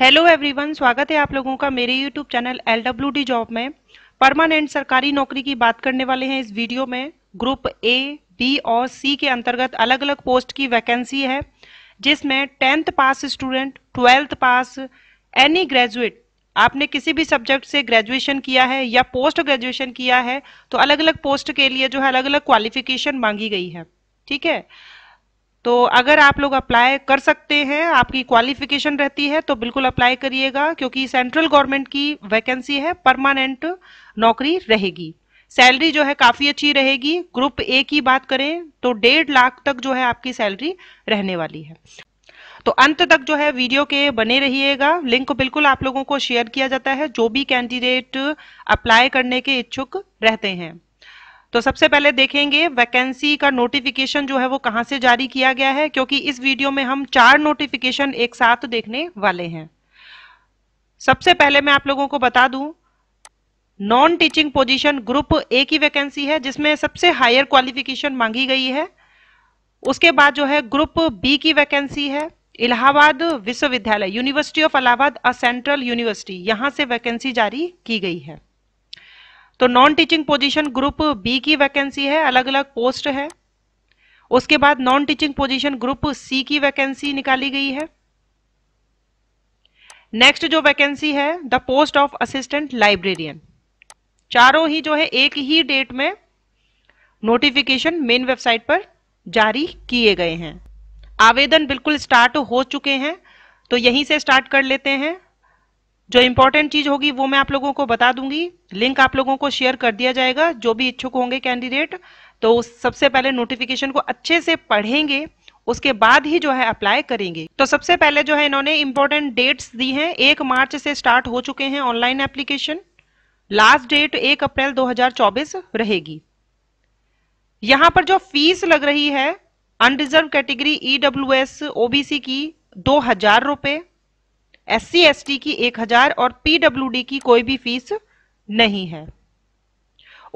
hello everyone स्वागत है आप लोगों का मेरे YouTube channel L W D job में परमानेंट सरकारी नौकरी की बात करने वाले हैं इस वीडियो में ग्रुप ए बी और सी के अंतर्गत अलग अलग पोस्ट की वैकेंसी है जिसमें tenth pass student twelfth pass any graduate आपने किसी भी सब्जेक्ट से ग्रेजुएशन किया है या पोस्ट ग्रेजुएशन किया है तो अलग अलग पोस्ट के लिए जो है अलग अलग क्वालिफिकेशन मांगी गई है ठीक है तो अगर आप लोग अप्लाई कर सकते हैं आपकी क्वालिफिकेशन रहती है तो बिल्कुल अप्लाई करिएगा क्योंकि सेंट्रल गवर्नमेंट की वैकेंसी है परमानेंट नौकरी रहेगी सैलरी जो है काफी अच्छी रहेगी ग्रुप ए की बात करें तो डेढ़ लाख तक जो है आपकी सैलरी रहने वाली है तो अंत तक जो है वीडियो के बने रहिएगा लिंक बिल्कुल आप लोगों को शेयर किया जाता है जो भी कैंडिडेट अप्लाई करने के इच्छुक रहते हैं तो सबसे पहले देखेंगे वैकेंसी का नोटिफिकेशन जो है वो कहां से जारी किया गया है क्योंकि इस वीडियो में हम चार नोटिफिकेशन एक साथ देखने वाले हैं सबसे पहले मैं आप लोगों को बता दूं non teaching position group A की वैकेंसी है जिसमें सबसे हायर क्वालिफिकेशन मांगी गई है उसके बाद जो है ग्रुप बी की वैकेंसी है इलाहाबाद विश्वविद्यालय university of Allahabad a central university यहां से वैकेंसी जारी की गई है तो non teaching position group B की वैकेंसी है अलग अलग पोस्ट है उसके बाद non teaching position group C की वैकेंसी निकाली गई है नेक्स्ट जो वैकेंसी है the post of assistant librarian चारों ही जो है एक ही डेट में नोटिफिकेशन मेन वेबसाइट पर जारी किए गए हैं आवेदन बिल्कुल स्टार्ट हो चुके हैं तो यहीं से स्टार्ट कर लेते हैं जो इम्पोर्टेंट चीज होगी वो मैं आप लोगों को बता दूंगी लिंक आप लोगों को शेयर कर दिया जाएगा जो भी इच्छुक होंगे कैंडिडेट तो सबसे पहले नोटिफिकेशन को अच्छे से पढ़ेंगे उसके बाद ही जो है अप्लाई करेंगे तो सबसे पहले जो है इन्होंने इम्पोर्टेंट डेट्स दी हैं एक मार्च से स्टार्ट हो चुके हैं ऑनलाइन एप्लीकेशन लास्ट डेट एक अप्रैल 2024 रहेगी यहां पर जो फीस लग रही है अनरिजर्व कैटेगरी ईडब्ल्यूएस ओबीसी की दो हजार रुपए एस सी की एक हजार और पीडब्ल्यूडी की कोई भी फीस नहीं है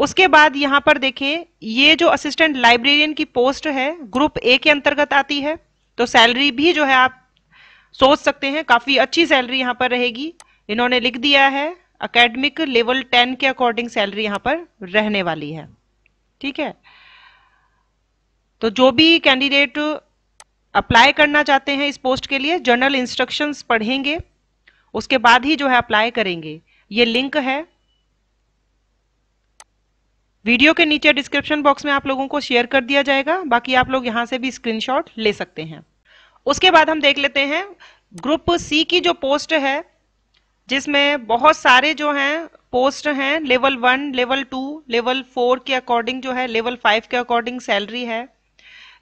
उसके बाद यहां पर देखें ये जो असिस्टेंट लाइब्रेरियन की पोस्ट है ग्रुप ए के अंतर्गत आती है तो सैलरी भी जो है आप सोच सकते हैं काफी अच्छी सैलरी यहां पर रहेगी इन्होंने लिख दिया है अकेडमिक लेवल टेन के अकॉर्डिंग सैलरी यहां पर रहने वाली है ठीक है तो जो भी कैंडिडेट अप्लाई करना चाहते हैं इस पोस्ट के लिए जनरल इंस्ट्रक्शंस पढ़ेंगे उसके बाद ही जो है अप्लाई करेंगे ये लिंक है वीडियो के नीचे डिस्क्रिप्शन बॉक्स में आप लोगों को शेयर कर दिया जाएगा बाकी आप लोग यहां से भी स्क्रीनशॉट ले सकते हैं उसके बाद हम देख लेते हैं ग्रुप सी की जो पोस्ट है जिसमें बहुत सारे जो हैं पोस्ट हैं level one level two level four के अकॉर्डिंग जो है लेवल फाइव के अकॉर्डिंग सैलरी है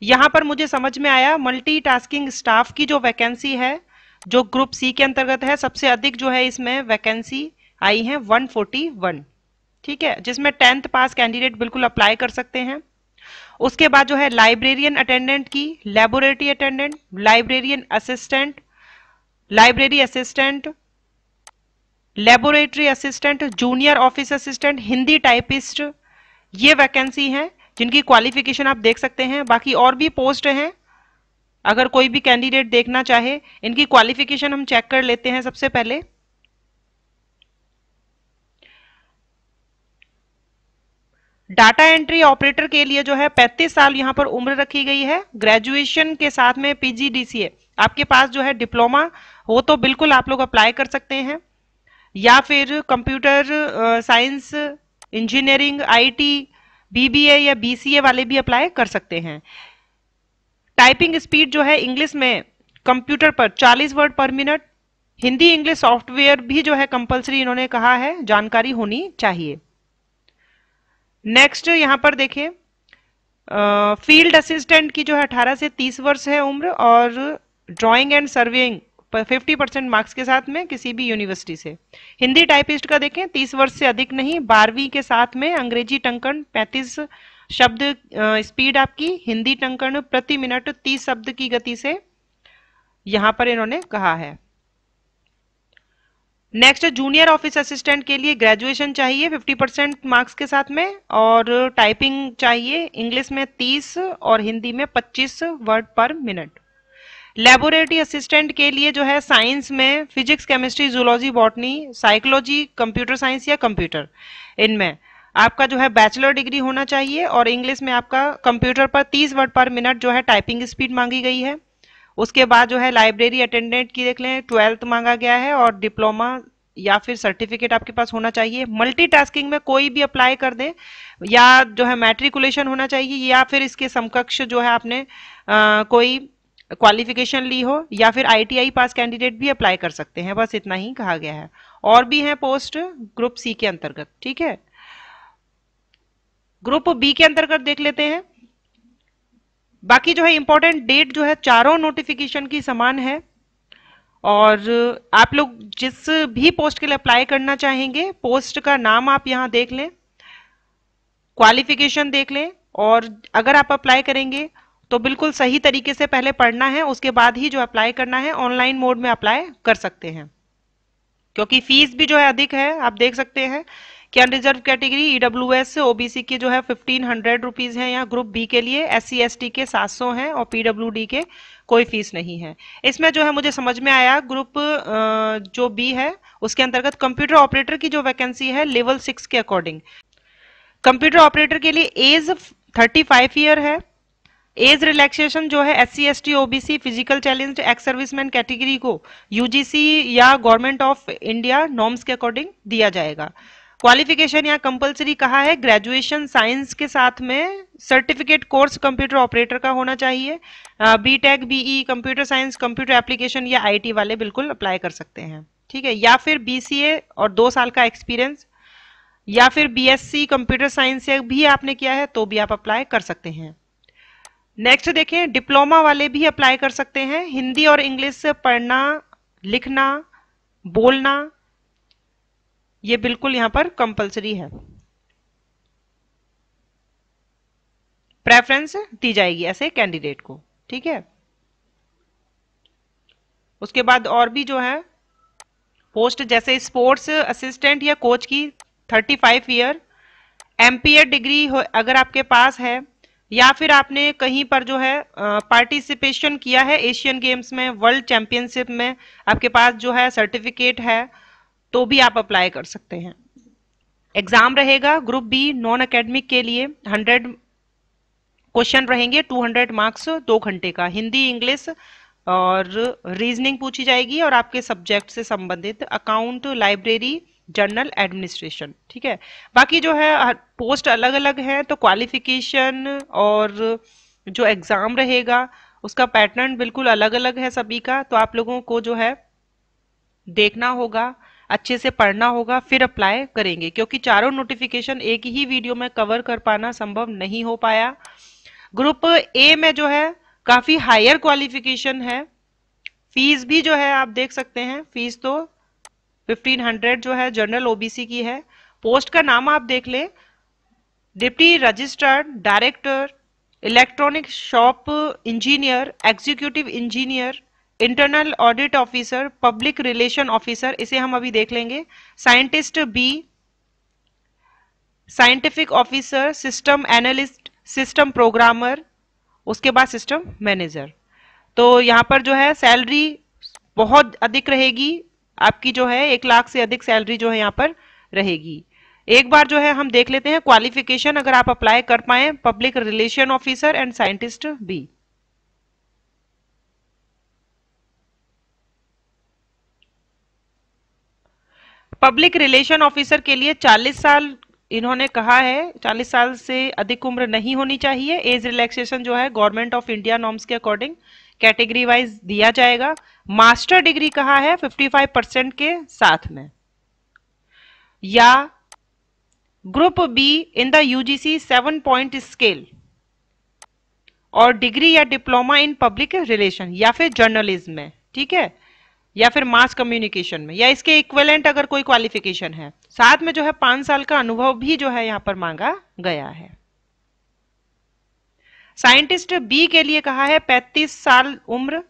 यहाँ पर मुझे समझ में आया मल्टीटास्किंग स्टाफ की जो वैकेंसी है जो ग्रुप सी के अंतर्गत है सबसे अधिक जो है इसमें वैकेंसी आई है 141 ठीक है जिसमें टेंथ पास कैंडिडेट बिल्कुल अप्लाई कर सकते हैं उसके बाद जो है लाइब्रेरियन अटेंडेंट की laboratory attendant librarian assistant library assistant laboratory assistant junior office assistant Hindi typist ये वैकेंसी है जिनकी क्वालिफिकेशन आप देख सकते हैं बाकी और भी पोस्ट हैं अगर कोई भी कैंडिडेट देखना चाहे इनकी क्वालिफिकेशन हम चेक कर लेते हैं सबसे पहले डाटा एंट्री ऑपरेटर के लिए जो है 35 साल यहां पर उम्र रखी गई है ग्रेजुएशन के साथ में पीजीडीसीए आपके पास जो है डिप्लोमा हो तो बिल्कुल आप लोग अप्लाई कर सकते हैं या फिर computer science engineering IT BBA या बीसीए वाले भी अप्लाई कर सकते हैं टाइपिंग स्पीड जो है इंग्लिश में कंप्यूटर पर 40 वर्ड पर मिनट हिंदी इंग्लिश सॉफ्टवेयर भी जो है कंपलसरी इन्होंने कहा है जानकारी होनी चाहिए नेक्स्ट यहां पर देखें फील्ड असिस्टेंट की जो है 18 से 30 वर्ष है उम्र और drawing and surveying fifty percent marks के साथ में किसी भी यूनिवर्सिटी से हिंदी टाइपिस्ट का देखें तीस वर्ष से अधिक नहीं बारहवीं के साथ में अंग्रेजी टंकण पैंतीस शब्द स्पीड आपकी हिंदी टंकण प्रति मिनट 30 शब्द की गति से यहां पर इन्होंने कहा है नेक्स्ट जूनियर ऑफिस असिस्टेंट के लिए ग्रेजुएशन चाहिए 50 परसेंट मार्क्स के साथ में और टाइपिंग चाहिए इंग्लिश में 30 और हिंदी में 25 वर्ड पर मिनट लेबोरेटरी असिस्टेंट के लिए जो है साइंस में physics chemistry zoology botany psychology computer science या कंप्यूटर इनमें आपका जो है बैचलर डिग्री होना चाहिए और इंग्लिश में आपका कंप्यूटर पर 30 वर्ड पर मिनट जो है टाइपिंग स्पीड मांगी गई है उसके बाद जो है लाइब्रेरी अटेंडेंट की देख लें ट्वेल्थ मांगा गया है और डिप्लोमा या फिर सर्टिफिकेट आपके पास होना चाहिए मल्टीटास्किंग में कोई भी अप्लाई कर दें या जो है मैट्रिकुलेशन होना चाहिए या फिर इसके समकक्ष जो है आपने आ, कोई क्वालिफिकेशन ली हो या फिर आईटीआई पास कैंडिडेट भी अप्लाई कर सकते हैं बस इतना ही कहा गया है और भी हैं पोस्ट ग्रुप सी के अंतर्गत ठीक है ग्रुप बी के अंतर्गत देख लेते हैं बाकी जो है इंपॉर्टेंट डेट जो है चारों नोटिफिकेशन की समान है और आप लोग जिस भी पोस्ट के लिए अप्लाई करना चाहेंगे पोस्ट का नाम आप यहां देख लें क्वालिफिकेशन देख लें और अगर आप अप्लाई करेंगे तो बिल्कुल सही तरीके से पहले पढ़ना है उसके बाद ही जो अप्लाई करना है ऑनलाइन मोड में अप्लाई कर सकते हैं क्योंकि फीस भी जो है अधिक है आप देख सकते हैं कि unreserved category EW S B OBC की जो है फिफ्टीन हंड्रेड रुपीज है यहाँ ग्रुप बी के लिए एस सी एस टी के सात सौ है और पीडब्ल्यू डी के कोई फीस नहीं है इसमें जो है मुझे समझ में आया ग्रुप जो बी है उसके अंतर्गत कंप्यूटर ऑपरेटर की जो वैकेंसी है लेवल सिक्स के अकॉर्डिंग कंप्यूटर ऑपरेटर के लिए एज थर्टी फाइव ईयर है एज रिलैक्सेशन जो है S C S T OBC physical challenge ex serviceman category को यूजीसी या गवर्नमेंट ऑफ इंडिया नॉर्म्स के अकॉर्डिंग दिया जाएगा क्वालिफिकेशन या कंपलसरी कहा है ग्रेजुएशन साइंस के साथ में सर्टिफिकेट कोर्स कंप्यूटर ऑपरेटर का होना चाहिए B tech BE computer science computer application या आईटी वाले बिल्कुल अप्लाई कर सकते हैं ठीक है या फिर बीसीए और दो साल का एक्सपीरियंस या फिर बीएससी कंप्यूटर साइंस से भी आपने किया है तो भी आप अप्लाई कर सकते हैं नेक्स्ट देखें डिप्लोमा वाले भी अप्लाई कर सकते हैं हिंदी और इंग्लिश पढ़ना लिखना बोलना ये बिल्कुल यहां पर कंपलसरी है प्रेफरेंस दी जाएगी ऐसे कैंडिडेट को ठीक है उसके बाद और भी जो है पोस्ट जैसे स्पोर्ट्स असिस्टेंट या कोच की 35 फाइव ईयर एमपीए डिग्री अगर आपके पास है या फिर आपने कहीं पर जो है पार्टिसिपेशन किया है एशियन गेम्स में वर्ल्ड चैंपियनशिप में आपके पास जो है सर्टिफिकेट है तो भी आप अप्लाई कर सकते हैं एग्जाम रहेगा ग्रुप बी नॉन एकेडमिक के लिए हंड्रेड क्वेश्चन रहेंगे 200 मार्क्स दो घंटे का हिंदी इंग्लिश और रीजनिंग पूछी जाएगी और आपके सब्जेक्ट से संबंधित अकाउंट लाइब्रेरी जनरल एडमिनिस्ट्रेशन ठीक है बाकी जो है पोस्ट अलग अलग है तो क्वालिफिकेशन और जो एग्ज़ाम रहेगा उसका पैटर्न बिल्कुल अलग अलग है सभी का तो आप लोगों को जो है देखना होगा अच्छे से पढ़ना होगा फिर अप्लाई करेंगे क्योंकि चारों नोटिफिकेशन एक ही वीडियो में कवर कर पाना संभव नहीं हो पाया ग्रुप ए में जो है काफ़ी हायर क्वालिफिकेशन है फीस भी जो है आप देख सकते हैं फीस तो 1500 जो है जनरल ओबीसी की है पोस्ट का नाम आप देख लें deputy registrar director electronic shop engineer executive engineer internal audit officer public relation officer इसे हम अभी देख लेंगे scientist B scientific officer system analyst system programmer उसके बाद सिस्टम मैनेजर तो यहाँ पर जो है सैलरी बहुत अधिक रहेगी आपकी जो है एक लाख से अधिक सैलरी जो है यहाँ पर रहेगी एक बार जो है हम देख लेते हैं क्वालिफिकेशन अगर आप अप्लाई कर पाए public relation officer and scientist B public relation officer के लिए 40 साल इन्होंने कहा है 40 साल से अधिक उम्र नहीं होनी चाहिए एज रिलैक्सेशन जो है गवर्नमेंट ऑफ इंडिया नॉर्म्स के अकॉर्डिंग कैटेगरी वाइज दिया जाएगा मास्टर डिग्री कहा है 55 परसेंट के साथ में या group B in the UGC seven point scale और डिग्री या डिप्लोमा इन पब्लिक रिलेशन या फिर जर्नलिज्म में ठीक है या फिर मास कम्युनिकेशन में या इसके इक्वेलेंट अगर कोई क्वालिफिकेशन है साथ में जो है पांच साल का अनुभव भी जो है यहां पर मांगा गया है साइंटिस्ट बी के लिए कहा है 35 साल उम्र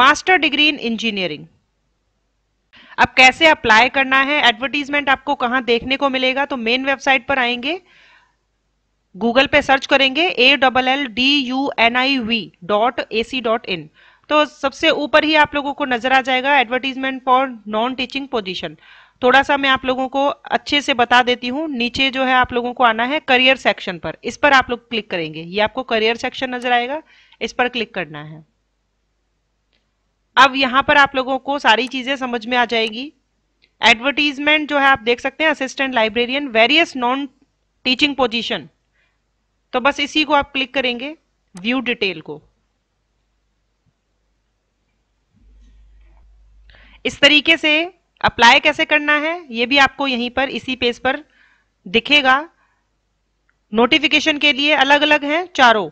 मास्टर डिग्री इन इंजीनियरिंग अब कैसे अप्लाई करना है एडवर्टीजमेंट आपको कहां देखने को मिलेगा तो मेन वेबसाइट पर आएंगे गूगल पे सर्च करेंगे A double L D U N I V dot A C dot in तो सबसे ऊपर ही आप लोगों को नजर आ जाएगा advertisement for non teaching position थोड़ा सा मैं आप लोगों को अच्छे से बता देती हूँ नीचे जो है आप लोगों को आना है करियर सेक्शन पर इस पर आप लोग क्लिक करेंगे ये आपको करियर सेक्शन नजर आएगा इस पर क्लिक करना है अब यहां पर आप लोगों को सारी चीजें समझ में आ जाएगी एडवर्टीजमेंट जो है आप देख सकते हैं assistant librarian various non teaching position तो बस इसी को आप क्लिक करेंगे व्यू डिटेल को इस तरीके से अप्लाई कैसे करना है ये भी आपको यहीं पर इसी पेज पर दिखेगा नोटिफिकेशन के लिए अलग अलग हैं चारों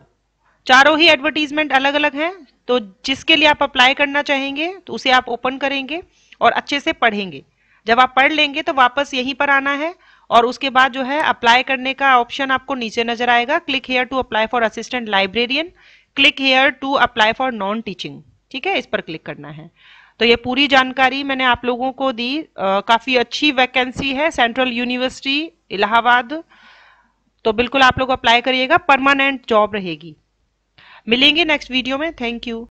चारों ही एडवर्टीजमेंट अलग अलग हैं तो जिसके लिए आप अप्लाई करना चाहेंगे तो उसे आप ओपन करेंगे और अच्छे से पढ़ेंगे जब आप पढ़ लेंगे तो वापस यहीं पर आना है और उसके बाद जो है अप्लाई करने का ऑप्शन आपको नीचे नजर आएगा click here to apply for assistant librarian click here to apply for non teaching ठीक है इस पर क्लिक करना है तो ये पूरी जानकारी मैंने आप लोगों को दी आ, काफ़ी अच्छी वैकेंसी है सेंट्रल यूनिवर्सिटी इलाहाबाद तो बिल्कुल आप लोग अप्लाई करिएगा परमानेंट जॉब रहेगी मिलेंगे नेक्स्ट वीडियो में थैंक यू